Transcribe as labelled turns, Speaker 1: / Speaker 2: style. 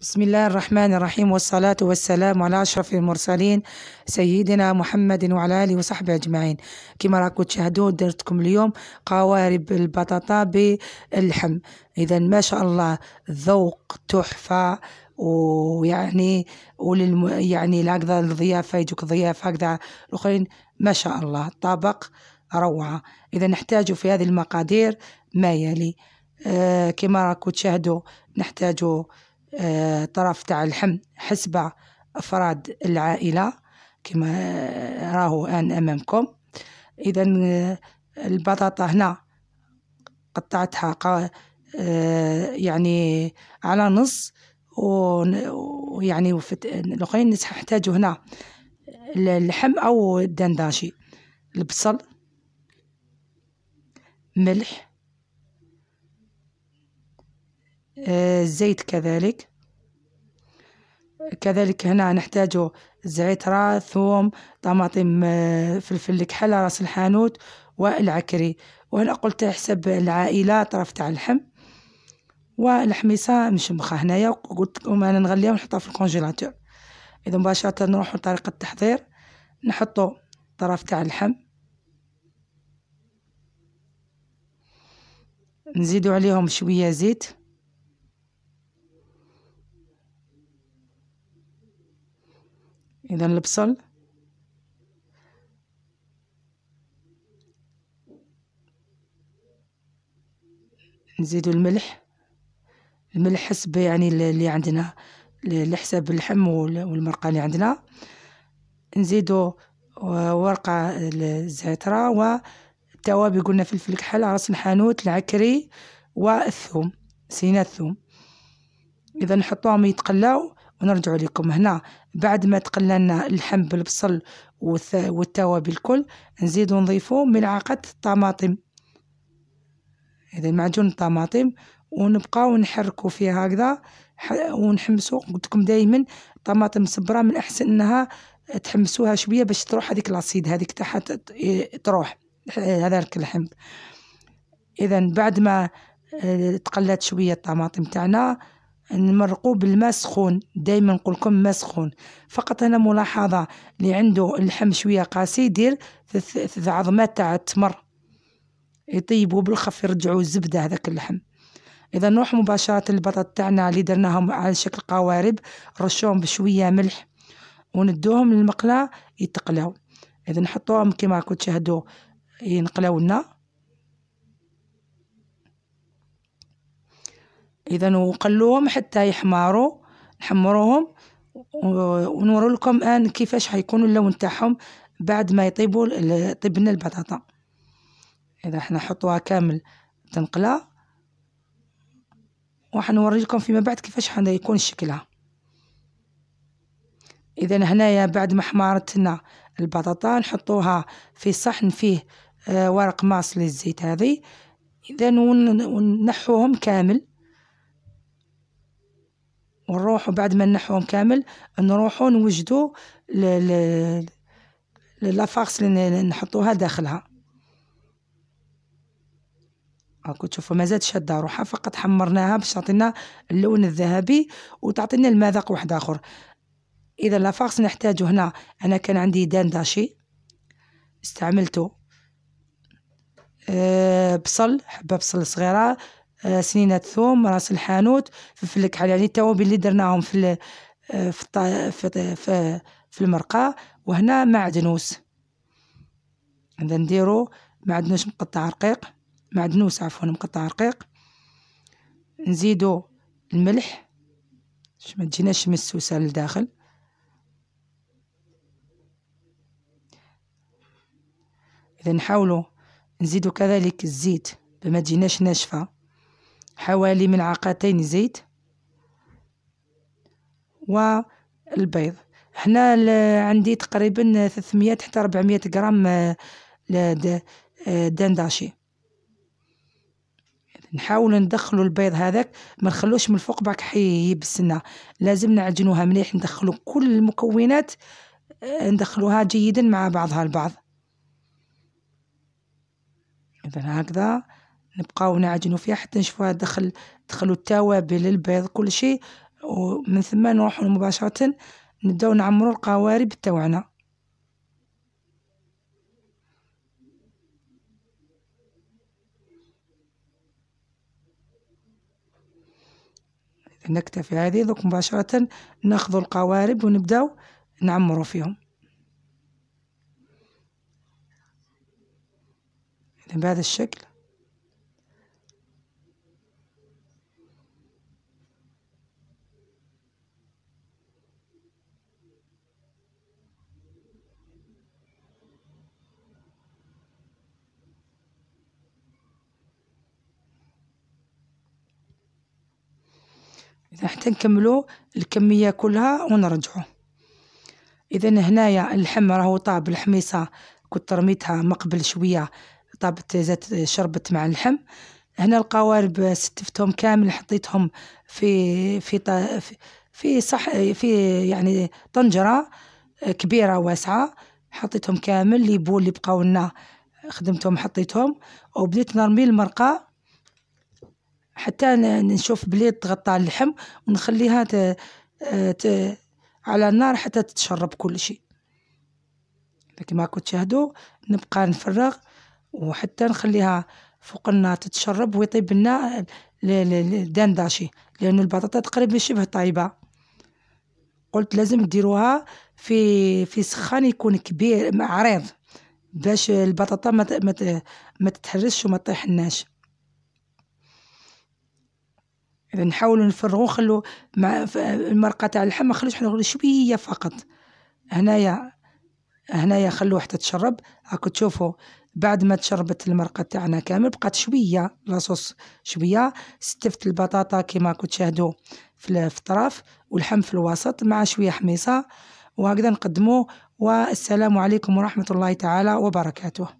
Speaker 1: بسم الله الرحمن الرحيم والصلاة والسلام على أشرف المرسلين سيدنا محمد وعلى آله وصحبه أجمعين كما راكم تشاهدوا درتكم اليوم قوارب البطاطا باللحم إذا ما شاء الله ذوق تحفة ويعني وللم يعني هكذا الضيافة يجوك ضيافة هكذا الآخرين ما شاء الله طبق روعة إذا نحتاج في هذه المقادير ما يلي آه كما راكم تشاهدوا نحتاجوا آه، طرف تاع الحمل حسب أفراد العائلة كما آه، راهو الآن أمامكم إذا آه، البطاطا هنا قطعتها يعني على نص ويعني الاخرين نحتاجو هنا اللحم او الدنداشي البصل ملح الزيت آه، كذلك كذلك هنا نحتاج زعتر ثوم طماطم آه، فلفل كحل راس الحانوت والعكري وهنا قلت حسب العائلة طرف تاع اللحم والحميصة مشمخة هنايا قلت لكم أنا نغليها ونحطها في الكونجيلاتور إذا مباشرة نروح لطريقة التحضير نحطو طرف تاع اللحم نزيدو عليهم شوية زيت إذا البصل نزيدو الملح الملح حسب يعني اللي عندنا لحساب اللحم والمرقة اللي عندنا نزيدو ورقة الزعترة والتوابل قلنا فلفل كحل راس الحانوت العكري والثوم سينا الثوم إذا نحطوهم يتقلاو ونرجع لكم هنا بعد ما تقللنا اللحم بالبصل والتوابل الكل نزيدو نضيفو ملعقة طماطم إذا معجون الطماطم ونبقى نحركو فيه هكذا ونحمسه قلتكم دائما طماطم صبرة من الاحسن انها تحمسوها شويه باش تروح هذيك لاصيد هذيك تحت إيه، تروح هذاك اللحم اذا بعد ما آه، تقلت شويه الطماطم تاعنا نمرقوه بالماء سخون دايما نقول لكم ماء سخون فقط انا ملاحظه اللي عنده اللحم شويه قاسي يدير ثلاث عظمات تاع التمر يطيبو بالخف يرجعو الزبده هذاك اللحم اذا نروح مباشره للبطاط تاعنا اللي درناهم على شكل قوارب رشوهم بشويه ملح وندوهم للمقلاة يتقلاو اذا نحطوهم كما راكم تشاهدوا ينقلاو لنا إذا وقلوهم حتى يحمروا نحمروهم ونورو لكم الآن كيفاش حيكون اللون تاعهم بعد ما يطيبوا طيبنا البطاطا إذا حنا نحطوها كامل تنقلى وحنوري لكم فيما بعد كيفاش يكون شكلها اذا هنايا بعد ما حمارتنا البطاطا نحطوها في صحن فيه آه، ورق ماص للزيت هذه اذا ونحوهم كامل ونروحوا بعد ما نحوهم كامل نروحوا نوجدوا لا فارس اللي نحطوها داخلها هاكو تشوفوا زادش شاده روحها فقط حمرناها باش تعطينا اللون الذهبي وتعطينا المذاق واحد اخر اذا لا فارس نحتاجه هنا انا كان عندي دانداشي استعملته أه بصل حبه بصل صغيره آه، سنينة الثوم راس الحانوت فلفل الكحل يعني التوابل اللي درناهم في آه، في في, في المرقة وهنا معدنوس عندنا نديرو معدنوس مقطع رقيق معدنوس عفوا مقطع رقيق نزيدو الملح باش ما تجيناش مسوسه لداخل اذا نحاولوا نزيدو كذلك الزيت بما تجيناش ناشفه حوالي ملعقتين زيت والبيض هنا عندي تقريبا 300 حتى 400 غرام آه، آه، دانداشي نحاول ندخلوا البيض هذاك ما نخلوش من الفوق باك حي يبسنا لازم نعجنوها مليح ندخلوا كل المكونات آه، ندخلوها جيدا مع بعضها البعض اذا هكذا نبقاو نعجنو فيها حتى نشوفوها دخل دخلوا التوابل البيض كل شيء ومن ثم نروحو مباشرة نبداو نعمرو القوارب تاوعنا نكتفي هذه دوك مباشرة ناخذ القوارب ونبداو نعمرو فيهم بهذا الشكل إذا حتى نكملو الكمية كلها ونرجعو إذا هنايا اللحم راهو طاب الحميصة كنت رميتها مقبل شوية طابت زادت شربت مع اللحم هنا القوارب ستفتهم كامل حطيتهم في في في صح في يعني طنجرة كبيرة واسعة حطيتهم كامل لي بول اللي بقاو لنا خدمتهم حطيتهم وبديت نرمي المرقه حتى نشوف بلي تغطى اللحم ونخليها ت... ت... على النار حتى تتشرب كل شيء كما راكم تشاهدوا نبقى نفرغ وحتى نخليها فوق النار تتشرب ويطيب لنا الدانداشي لانه البطاطا تقريبا شبه طايبة قلت لازم ديروها في في سخان يكون كبير عريض باش البطاطا ما ما تتحرش وما تطيحناش نحاولوا نفرغوا خلوا مع المرقة تاع اللحم ما خلوش حنا شوية فقط هنايا هنايا خلوه حتى تشرب هاكو تشوفوا بعد ما تشربت المرقة تاعنا كامل بقات شوية لاصوص شوية ستفت البطاطا كيما راكم تشاهدوا في الطرف والحم في الوسط مع شوية حميصة وهكذا نقدموه والسلام عليكم ورحمة الله تعالى وبركاته